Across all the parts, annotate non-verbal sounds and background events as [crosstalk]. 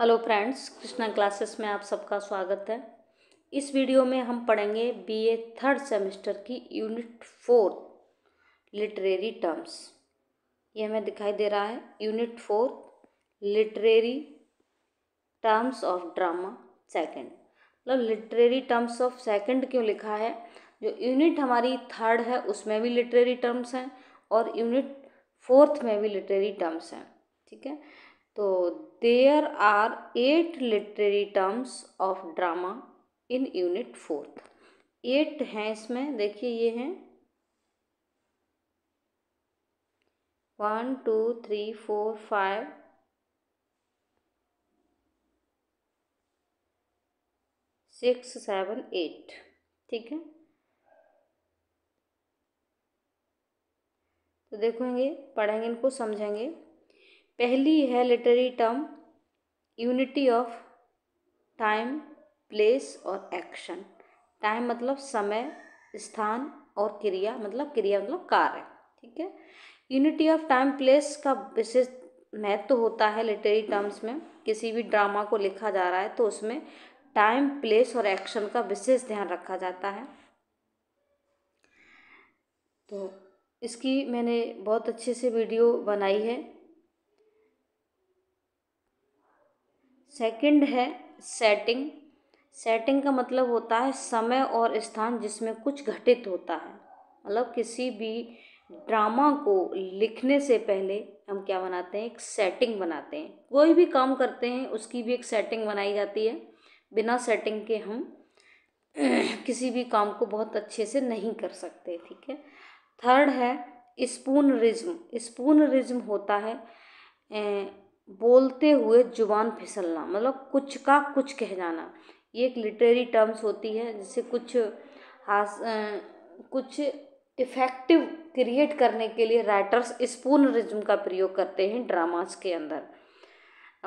hello friends Krishna classes में आप सबका स्वागत है इस वीडियो में हम पढ़ेंगे बीए थर्ड सेमेस्टर की यूनिट फोर लिटरेरी टर्म्स ये हमें दिखाई दे रहा है unit four literary terms of drama second मतलब लिटरेरी टर्म्स ऑफ सेकंड क्यों लिखा है जो यूनिट हमारी थर्ड है उसमें भी लिटरेरी टर्म्स हैं और यूनिट फोर्थ में भी लिटरेरी टर्म्स हैं ठीक है तो there are eight literary terms of drama in unit fourth eight हैं इसमें देखिए ये हैं one two three four five six seven eight ठीक है तो देखेंगे पढ़ेंगे इनको समझेंगे पहली है literary term unity of time place और एक्शन टाइम मतलब समय स्थान और क्रिया मतलब क्रिया मतलब कार्य ठीक है यूनिटी ऑफ टाइम प्लेस का विशेष महत्व तो होता है लिटरी टर्म्स में किसी भी ड्रामा को लिखा जा रहा है तो उसमें टाइम प्लेस और एक्शन का विशेष ध्यान रखा जाता है तो इसकी मैंने बहुत अच्छे से वीडियो बनाई है सेकंड है सेटिंग सेटिंग का मतलब होता है समय और स्थान जिसमें कुछ घटित होता है मतलब किसी भी ड्रामा को लिखने से पहले हम क्या बनाते हैं एक सेटिंग बनाते हैं कोई भी काम करते हैं उसकी भी एक सेटिंग बनाई जाती है बिना सेटिंग के हम [clears throat] किसी भी काम को बहुत अच्छे से नहीं कर सकते ठीक है थर्ड है स्पून रिज्म स्पून रिज्म होता है बोलते हुए जुबान फिसलना मतलब कुछ का कुछ कह जाना ये एक लिटरेरी टर्म्स होती है जिससे कुछ हास कुछ इफ़ेक्टिव क्रिएट करने के लिए राइटर्स स्पून रिज्म का प्रयोग करते हैं ड्रामास के अंदर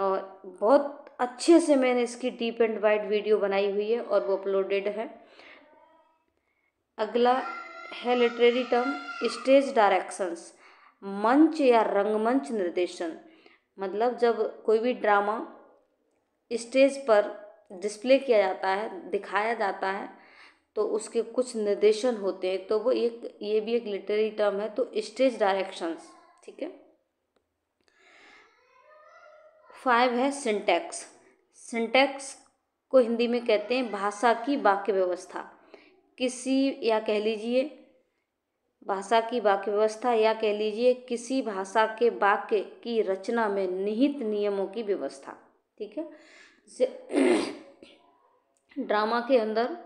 और बहुत अच्छे से मैंने इसकी डीप एंड वाइड वीडियो बनाई हुई है और वो अपलोडेड है अगला है लिटरेरी टर्म स्टेज डायरेक्शंस मंच या रंगमंच निर्देशन मतलब जब कोई भी ड्रामा स्टेज पर डिस्प्ले किया जाता है दिखाया जाता है तो उसके कुछ निर्देशन होते हैं तो वो एक ये भी एक लिटरेरी टर्म है तो स्टेज डायरेक्शंस ठीक है फाइव है सिंटैक्स सिंटैक्स को हिंदी में कहते हैं भाषा की वाक्य व्यवस्था किसी या कह लीजिए भाषा की वाक्य व्यवस्था या कह लीजिए किसी भाषा के वाक्य की रचना में निहित नियमों की व्यवस्था ठीक है जैसे ड्रामा के अंदर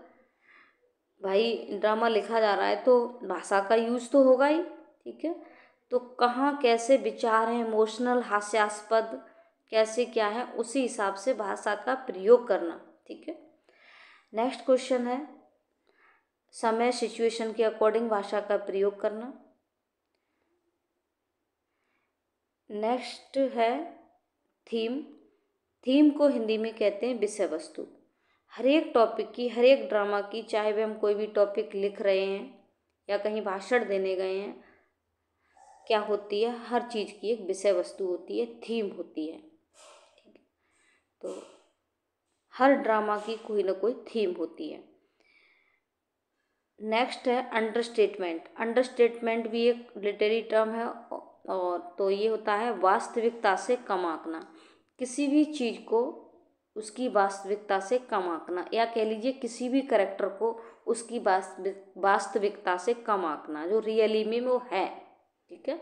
भाई ड्रामा लिखा जा रहा है तो भाषा का यूज़ तो होगा ही ठीक है तो कहाँ कैसे विचार हैं इमोशनल हास्यास्पद कैसे क्या है उसी हिसाब से भाषा का प्रयोग करना ठीक है नेक्स्ट क्वेश्चन है समय सिचुएशन के अकॉर्डिंग भाषा का प्रयोग करना नेक्स्ट है थीम थीम को हिंदी में कहते हैं विषय वस्तु हर एक टॉपिक की हर एक ड्रामा की चाहे वे हम कोई भी टॉपिक लिख रहे हैं या कहीं भाषण देने गए हैं क्या होती है हर चीज़ की एक विषय वस्तु होती है थीम होती है तो हर ड्रामा की कोई ना कोई थीम होती है नेक्स्ट है अंडरस्टेटमेंट अंडरस्टेटमेंट भी एक लिटरेरी टर्म है और तो ये होता है वास्तविकता से कम आंकना किसी भी चीज़ को उसकी वास्तविकता से कम आंकना या कह लीजिए किसी भी करेक्टर को उसकी वास्तविकता से कम आंकना जो रियली में वो है ठीक है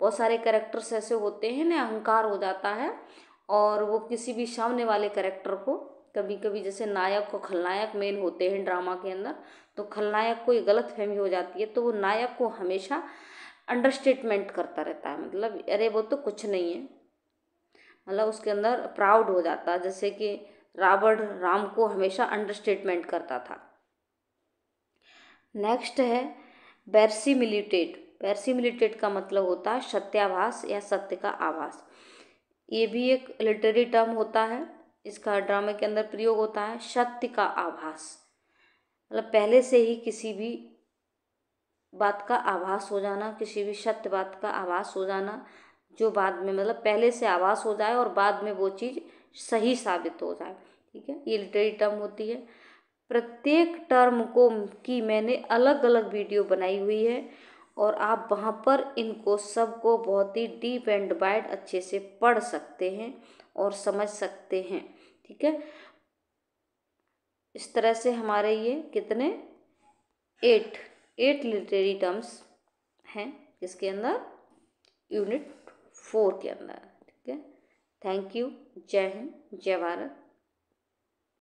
बहुत सारे करेक्टर्स ऐसे होते हैं ना अहंकार हो जाता है और वो किसी भी सामने वाले करेक्टर को कभी कभी जैसे नायक और खलनायक मेन होते हैं ड्रामा के अंदर तो खलनायक को गलत फहमी हो जाती है तो वो नायक को हमेशा अंडरस्टेटमेंट करता रहता है मतलब अरे वो तो कुछ नहीं है मतलब उसके अंदर प्राउड हो जाता है जैसे कि रावण राम को हमेशा अंडरस्टेटमेंट करता था नेक्स्ट है बैरसी मिलिटेट बैरसी मिलिटेट का मतलब होता है सत्याभास या सत्य का आभास ये भी एक लिटरी टर्म होता है इसका ड्रामे के अंदर प्रयोग होता है सत्य का आभास मतलब पहले से ही किसी भी बात का आभास हो जाना किसी भी सत्य बात का आभास हो जाना जो बाद में मतलब पहले से आभास हो जाए और बाद में वो चीज़ सही साबित हो जाए ठीक है ये लिटरेरी टर्म होती है प्रत्येक टर्म को की मैंने अलग अलग वीडियो बनाई हुई है और आप वहाँ पर इनको सबको बहुत ही डीप एंड वाइड अच्छे से पढ़ सकते हैं और समझ सकते हैं ठीक है इस तरह से हमारे ये कितने एट एट लिटरेरी टर्म्स हैं इसके अंदर यूनिट फोर के अंदर ठीक है थैंक यू जय हिंद जय भारत